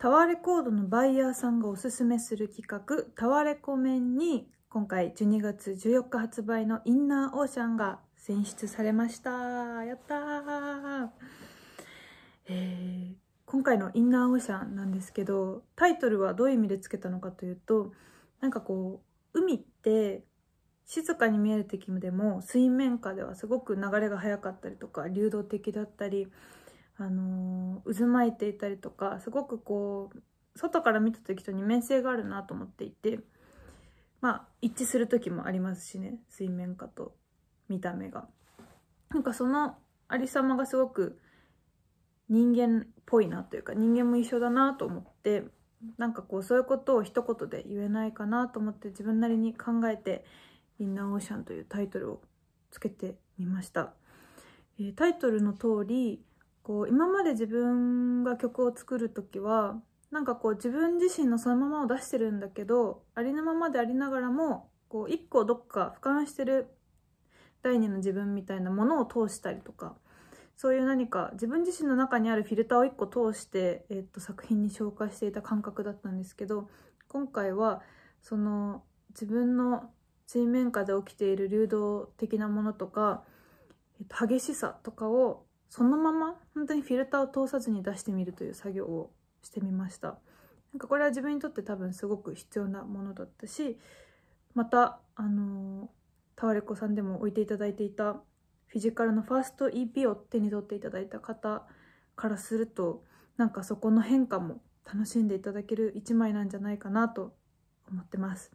タワーレコードのバイヤーさんがおすすめする企画、タワーレコメンに今回12月14日発売のインナーオーシャンが選出されました。やったー、えー、今回のインナーオーシャンなんですけど、タイトルはどういう意味でつけたのかというと、なんかこう、海って静かに見える時でも水面下ではすごく流れが速かったりとか流動的だったりあの渦巻いていたりとかすごくこう外から見た時と二面性があるなと思っていてまあ一致する時もありますしね水面下と見た目が。なんかそのありさまがすごく人間っぽいなというか人間も一緒だなと思ってなんかこうそういうことを一言で言えないかなと思って自分なりに考えて「インナーオーシャン」というタイトルをつけてみました、えタイトルの通りこう今まで自分が曲を作る時はなんかこう自分自身のそのままを出してるんだけどありのままでありながらもこう一個どっか俯瞰してる第二の自分みたいなものを通したりとかそういう何か自分自身の中にあるフィルターを一個通して、えっと、作品に紹介していた感覚だったんですけど今回はその自分の水面下で起きている流動的なものとか、えっと、激しさとかをそのまま本当にフィルターを通さずに出してみるという作業をしてみましたなんかこれは自分にとって多分すごく必要なものだったしまたあのタワレコさんでも置いていただいていたフィジカルのファースト EP を手に取っていただいた方からするとなんかそこの変化も楽しんでいただける一枚なんじゃないかなと思ってます、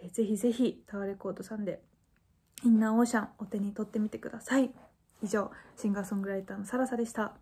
えー、ぜひぜひタワーレコードさんでインナーオーシャンお手に取ってみてください以上シンガーソングライターのサラサでした